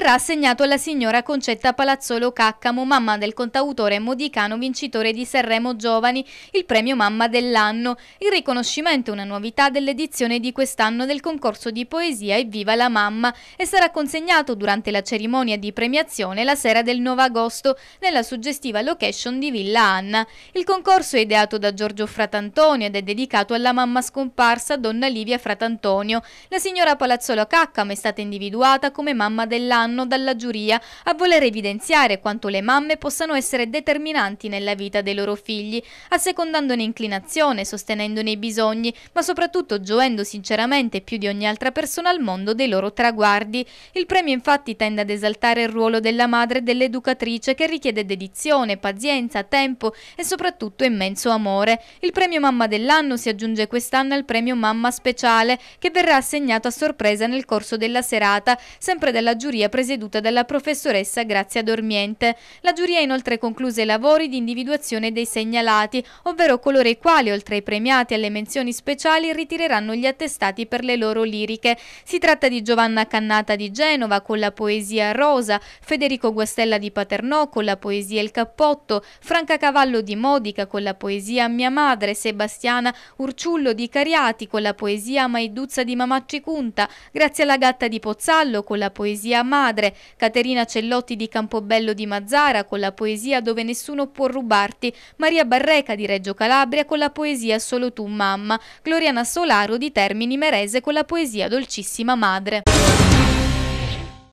verrà assegnato alla signora Concetta Palazzolo Caccamo, mamma del contautore modicano vincitore di Sanremo Giovani, il premio Mamma dell'anno. Il riconoscimento è una novità dell'edizione di quest'anno del concorso di poesia E Viva la Mamma e sarà consegnato durante la cerimonia di premiazione la sera del 9 agosto nella suggestiva location di Villa Anna. Il concorso è ideato da Giorgio Fratantonio ed è dedicato alla mamma scomparsa, donna Livia Fratantonio. La signora Palazzolo Caccamo è stata individuata come mamma dell'anno anno dalla giuria a voler evidenziare quanto le mamme possano essere determinanti nella vita dei loro figli, assecondandone inclinazione, sostenendone i bisogni, ma soprattutto gioendo sinceramente più di ogni altra persona al mondo dei loro traguardi. Il premio infatti tende ad esaltare il ruolo della madre e dell'educatrice che richiede dedizione, pazienza, tempo e soprattutto immenso amore. Il premio Mamma dell'anno si aggiunge quest'anno al premio Mamma speciale che verrà assegnato a sorpresa nel corso della serata, sempre dalla giuria presente presieduta dalla professoressa Grazia Dormiente. La giuria inoltre concluse i lavori di individuazione dei segnalati, ovvero coloro i quali, oltre ai premiati e alle menzioni speciali, ritireranno gli attestati per le loro liriche. Si tratta di Giovanna Cannata di Genova con la poesia Rosa, Federico Guastella di Paternò con la poesia Il Cappotto, Franca Cavallo di Modica con la poesia Mia Madre, Sebastiana Urciullo di Cariati con la poesia Maiduzza di Mamacci Cunta, Grazia la Gatta di Pozzallo con la poesia Mare, madre, Caterina Cellotti di Campobello di Mazzara con la poesia Dove nessuno può rubarti, Maria Barreca di Reggio Calabria con la poesia Solo tu mamma, Gloriana Solaro di Termini Merese con la poesia Dolcissima madre.